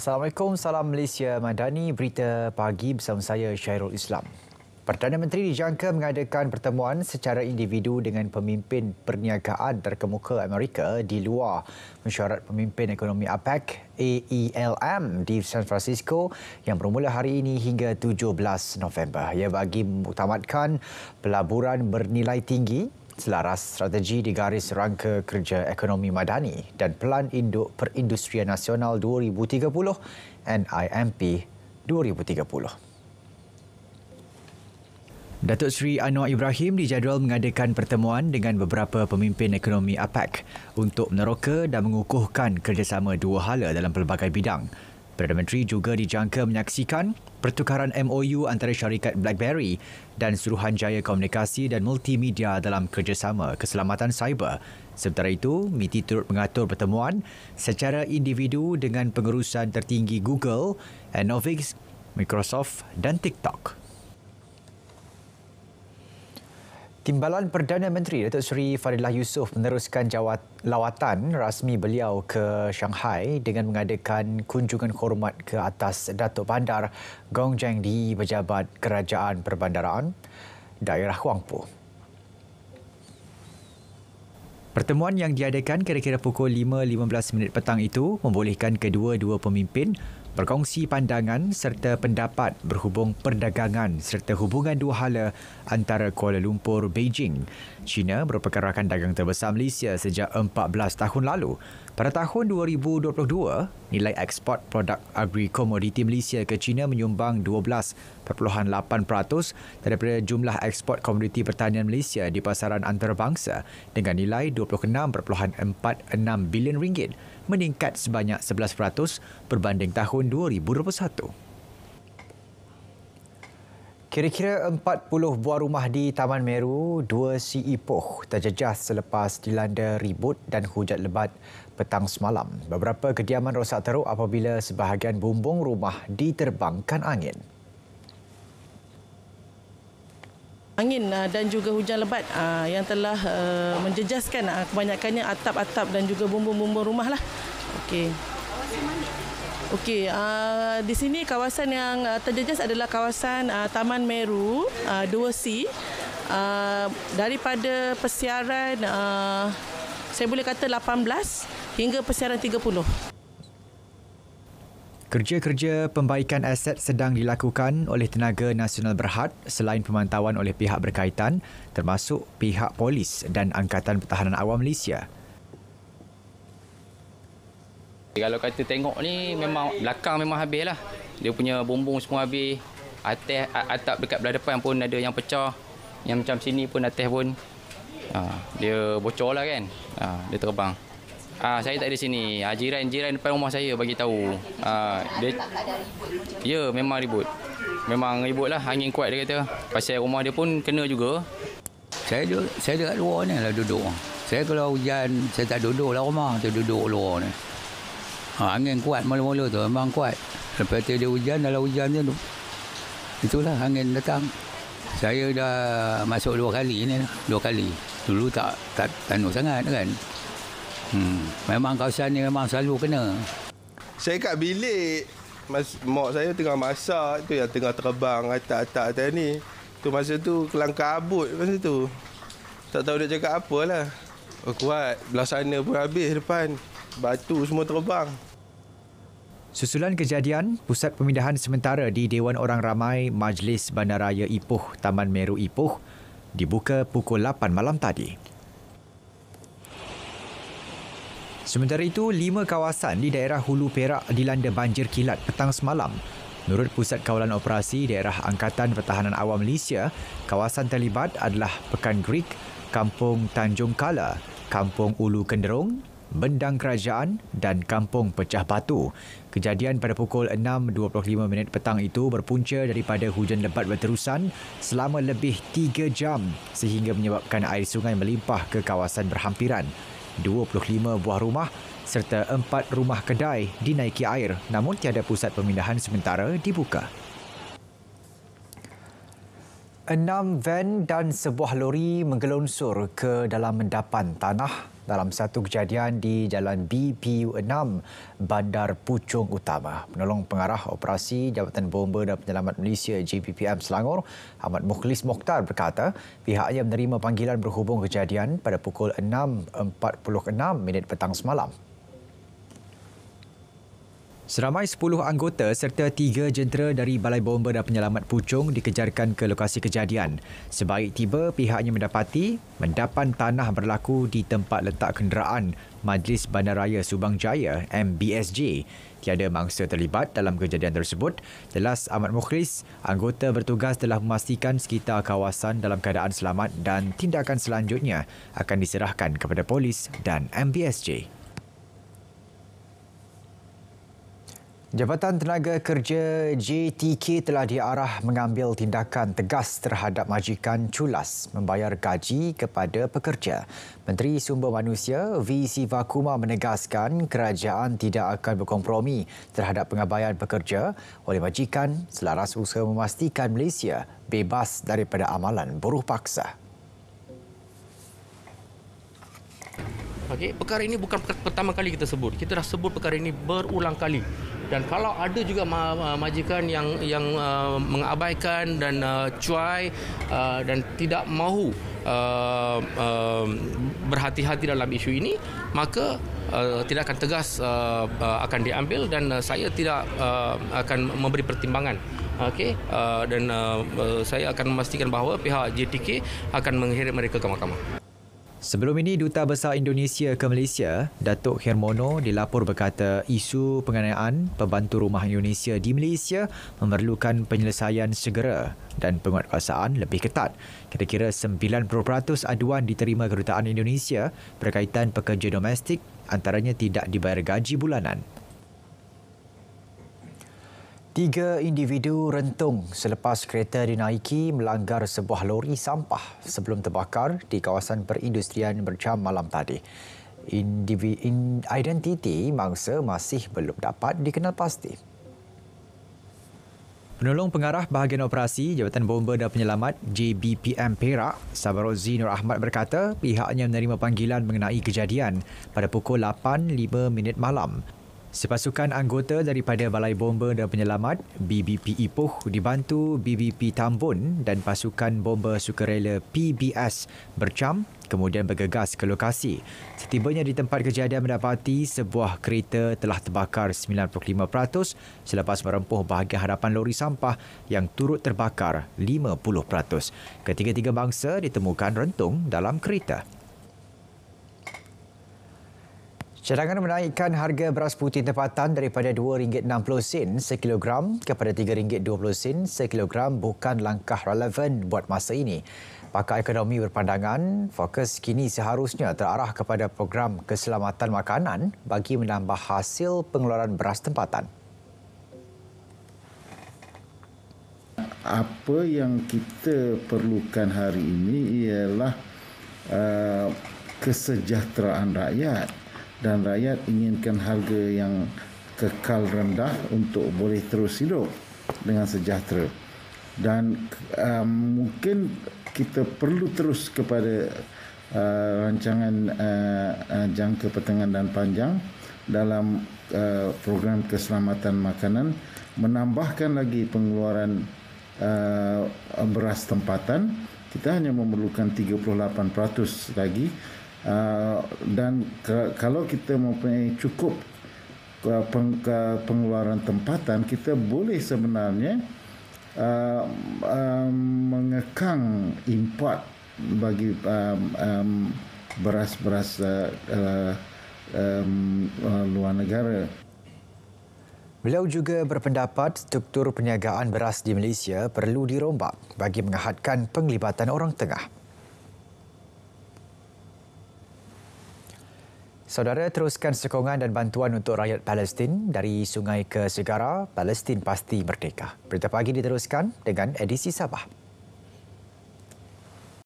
Assalamualaikum, salam Malaysia Madani. Berita pagi bersama saya Syairul Islam. Perdana Menteri dijangka mengadakan pertemuan secara individu dengan pemimpin perniagaan terkemuka Amerika di luar mesyuarat pemimpin ekonomi APEC AELM di San Francisco yang bermula hari ini hingga 17 November. Ia bagi mengutamakan pelaburan bernilai tinggi selaras strategi di garis rangka kerja ekonomi madani dan Pelan Induk Perindustrian Nasional 2030 NIMP 2030. Datuk Seri Anwar Ibrahim dijadual mengadakan pertemuan dengan beberapa pemimpin ekonomi APEC untuk meneroka dan mengukuhkan kerjasama dua hala dalam pelbagai bidang. Perdana Menteri juga dijangka menyaksikan pertukaran MOU antara syarikat BlackBerry dan Suruhanjaya Komunikasi dan Multimedia dalam kerjasama keselamatan cyber. Sementara itu, MITI turut mengatur pertemuan secara individu dengan pengurusan tertinggi Google, Enovix, Microsoft dan TikTok. Timbalan Perdana Menteri Datuk Seri Fadilah Yusof meneruskan jawat lawatan rasmi beliau ke Shanghai dengan mengadakan kunjungan hormat ke atas Datuk Bandar Gongjeng di Pejabat Kerajaan Perbandaran daerah Huangpu. Pertemuan yang diadakan kira-kira pukul 5.15 petang itu membolehkan kedua-dua pemimpin berkongsi pandangan serta pendapat berhubung perdagangan serta hubungan dua hala antara Kuala Lumpur Beijing. China merupakan rakan dagang terbesar Malaysia sejak 14 tahun lalu. Pada tahun 2022, nilai ekspor produk agri komoditi Malaysia ke China menyumbang 12.8% daripada jumlah ekspor komoditi pertanian Malaysia di pasaran antarabangsa dengan nilai 26.46 bilion ringgit meningkat sebanyak 11% berbanding tahun 2021. Kira-kira 40 buah rumah di Taman Meru, dua si Ipoh e terjejas selepas dilanda ribut dan hujat lebat petang semalam. Beberapa kediaman rosak teruk apabila sebahagian bumbung rumah diterbangkan angin. Angin ah, dan juga hujan lebat ah, yang telah eh, menjejaskan ah, kebanyakannya atap-atap dan juga bumbung-bumbung rumah. Lah. Okay. Okey, uh, di sini kawasan yang uh, terjejas adalah kawasan uh, Taman Meru uh, 2C. Uh, daripada persiaran uh, saya boleh kata 18 hingga persiaran 30. Kerja-kerja pembaikan aset sedang dilakukan oleh tenaga nasional berhad selain pemantauan oleh pihak berkaitan termasuk pihak polis dan Angkatan Pertahanan Awam Malaysia. Eh, kalau kata tengok ni memang belakang memang habis lah. Dia punya bumbung semua habis. Atas, atap dekat belah depan pun ada yang pecah. Yang macam sini pun atas pun ha, dia bocor lah kan. Ha, dia terbang. ha, saya tak ada sini. Ha, jiran jiran depan rumah saya bagi tahu. ha, dia Ya, memang ribut. Memang ribut lah angin kuat dia kata. Pasal rumah dia pun kena juga. Saya duduk, saya dekat luar ni lah duduk. Saya kalau hujan saya tak duduk lah rumah, saya duduk luar ni. Ha, angin kuat mula-mula tu memang kuat. Lepas tu dia hujan dalam hujan tu. Itulah angin datang. Saya dah masuk dua kali ni Dua kali. Dulu tak tak tanu sangat kan. Hmm, memang kawasan ni memang selalu kena. Saya kat bilik mas, mak saya tengah masak tu yang tengah terbang atak-atak tadi ni. Tu masa tu kelang kabut masa tu. Tak tahu dia cakap apalah. Oh, kuat. Belah sana pun habis depan. Batu semua terbang. Susulan kejadian, pusat pemindahan sementara di Dewan Orang Ramai Majlis Bandaraya Ipoh Taman Meru Ipoh dibuka pukul 8 malam tadi. Sementara itu, lima kawasan di daerah Hulu Perak dilanda banjir kilat petang semalam. Menurut Pusat Kawalan Operasi Daerah Angkatan Pertahanan Awam Malaysia, kawasan terlibat adalah Pekan Greek, Kampung Tanjung Kala, Kampung Ulu Kenderung, Bendang Kerajaan dan Kampung Pecah Batu. Kejadian pada pukul 6.25 petang itu berpunca daripada hujan lebat berterusan selama lebih 3 jam sehingga menyebabkan air sungai melimpah ke kawasan berhampiran. 25 buah rumah serta 4 rumah kedai dinaiki air namun tiada pusat pemindahan sementara dibuka. Enam van dan sebuah lori menggelonsor ke dalam mendapan tanah dalam satu kejadian di Jalan BPU6 Bandar Pucung Utama. Penolong Pengarah Operasi Jabatan Bomba dan Penyelamat Malaysia JPPM Selangor, Ahmad Mukhlis Mokhtar berkata pihaknya menerima panggilan berhubung kejadian pada pukul 6.46 petang semalam. Seramai 10 anggota serta 3 jentera dari Balai Bomba dan Penyelamat Puchong dikejarkan ke lokasi kejadian. Sebaik tiba, pihaknya mendapati mendapan tanah berlaku di tempat letak kenderaan Majlis Bandaraya Subang Jaya MBSJ. Tiada mangsa terlibat dalam kejadian tersebut. Jelas Ahmad Mukhlis, anggota bertugas telah memastikan sekitar kawasan dalam keadaan selamat dan tindakan selanjutnya akan diserahkan kepada polis dan MBSJ. Jabatan Tenaga Kerja JTK telah diarah mengambil tindakan tegas terhadap majikan culas membayar gaji kepada pekerja. Menteri Sumber Manusia V. Sivakuma menegaskan kerajaan tidak akan berkompromi terhadap pengabaian pekerja oleh majikan selaras usaha memastikan Malaysia bebas daripada amalan buruh paksa. Okay, perkara ini bukan pertama kali kita sebut. Kita dah sebut perkara ini berulang kali dan kalau ada juga majikan yang yang uh, mengabaikan dan uh, cuai uh, dan tidak mahu um, berhati-hati dalam isu ini maka tidak akan tegas akan diambil dan saya tidak akan memberi pertimbangan okey uh, dan uh, saya akan memastikan bahawa pihak JTK akan mengheret mereka ke mahkamah Sebelum ini, Duta Besar Indonesia ke Malaysia, Datuk Hermono dilaporkan berkata isu penganiayaan pembantu rumah Indonesia di Malaysia memerlukan penyelesaian segera dan penguatkuasaan lebih ketat. Kira-kira 90% aduan diterima kedutaan Indonesia berkaitan pekerja domestik antaranya tidak dibayar gaji bulanan. Tiga individu rentung selepas kereta dinaiki melanggar sebuah lori sampah sebelum terbakar di kawasan perindustrian berjam malam tadi. Identiti mangsa masih belum dapat dikenal pasti. Penolong pengarah bahagian operasi Jabatan bomber dan Penyelamat JBPM Perak, Sabarozi Nur Ahmad berkata pihaknya menerima panggilan mengenai kejadian pada pukul 8.05 malam. Sepasukan anggota daripada Balai Bomber dan Penyelamat BBP Ipoh dibantu BBP Tambun dan pasukan bomber sukarela PBS Bercam kemudian bergegas ke lokasi. Setibanya di tempat kejadian mendapati sebuah kereta telah terbakar 95% selepas merempuh bahagian hadapan lori sampah yang turut terbakar 50%. Ketiga-tiga bangsa ditemukan rentung dalam kereta. Cadangan menaikkan harga beras putih tempatan daripada RM2.60 sekilogram kepada RM3.20 sekilogram bukan langkah relevan buat masa ini. Pakar ekonomi berpandangan fokus kini seharusnya terarah kepada program keselamatan makanan bagi menambah hasil pengeluaran beras tempatan. Apa yang kita perlukan hari ini ialah uh, kesejahteraan rakyat dan rakyat inginkan harga yang kekal rendah untuk boleh terus hidup dengan sejahtera dan uh, mungkin kita perlu terus kepada uh, rancangan uh, uh, jangka pertengahan dan panjang dalam uh, program keselamatan makanan menambahkan lagi pengeluaran uh, beras tempatan kita hanya memerlukan 38% lagi Uh, dan ke, kalau kita mempunyai cukup ke, uh, peng, ke, pengeluaran tempatan kita boleh sebenarnya uh, um, mengekang import bagi um, um, beras-beras uh, uh um, uh, luar negara. Beliau juga berpendapat struktur perniagaan beras di Malaysia perlu dirombak bagi mengahadkan penglibatan orang tengah. Saudara teruskan sokongan dan bantuan untuk rakyat Palestin dari sungai ke segara, Palestin pasti merdeka. Berita pagi diteruskan dengan edisi Sabah.